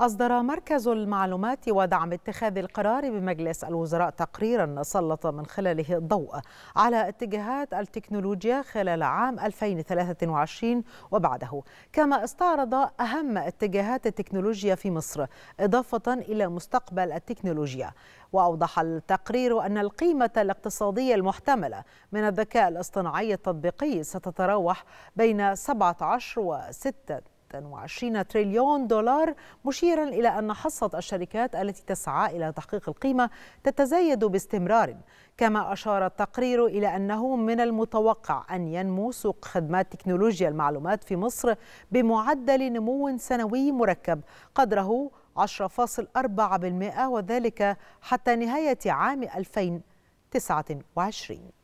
أصدر مركز المعلومات ودعم اتخاذ القرار بمجلس الوزراء تقريرا سلط من خلاله الضوء على اتجاهات التكنولوجيا خلال عام 2023 وبعده كما استعرض أهم اتجاهات التكنولوجيا في مصر إضافة إلى مستقبل التكنولوجيا وأوضح التقرير أن القيمة الاقتصادية المحتملة من الذكاء الاصطناعي التطبيقي ستتراوح بين 17 و 6 26 تريليون دولار مشيرا إلى أن حصة الشركات التي تسعى إلى تحقيق القيمة تتزايد باستمرار كما أشار التقرير إلى أنه من المتوقع أن ينمو سوق خدمات تكنولوجيا المعلومات في مصر بمعدل نمو سنوي مركب قدره 10.4% وذلك حتى نهاية عام 2029